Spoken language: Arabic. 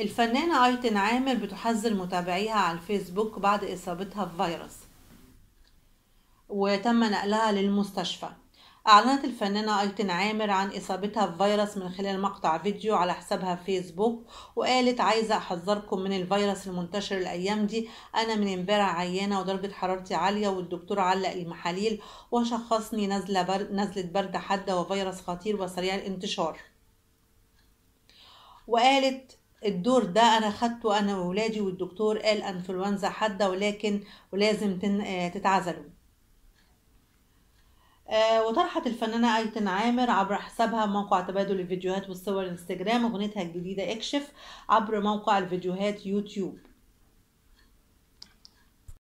الفنانة أيتن عامر بتحذر متابعيها على الفيسبوك بعد إصابتها بفيروس وتم نقلها للمستشفى أعلنت الفنانة أيتن عامر عن إصابتها بفيروس من خلال مقطع فيديو على حسابها في فيسبوك وقالت عايزة أحذركم من الفيروس المنتشر الأيام دي أنا من امبارح عيانة ودرجة حرارتي عالية والدكتور علق المحاليل وشخصني نزلة برد نزلة برد حادة وفيروس خطير وسريع الانتشار وقالت الدور ده انا خدته انا واولادي والدكتور قال انفلونزا حاده ولكن ولازم آه، تتعزلوا آه وطرحت الفنانة أيتن عامر عبر حسابها موقع تبادل الفيديوهات والصور انستجرام أغنيتها الجديدة اكشف عبر موقع الفيديوهات يوتيوب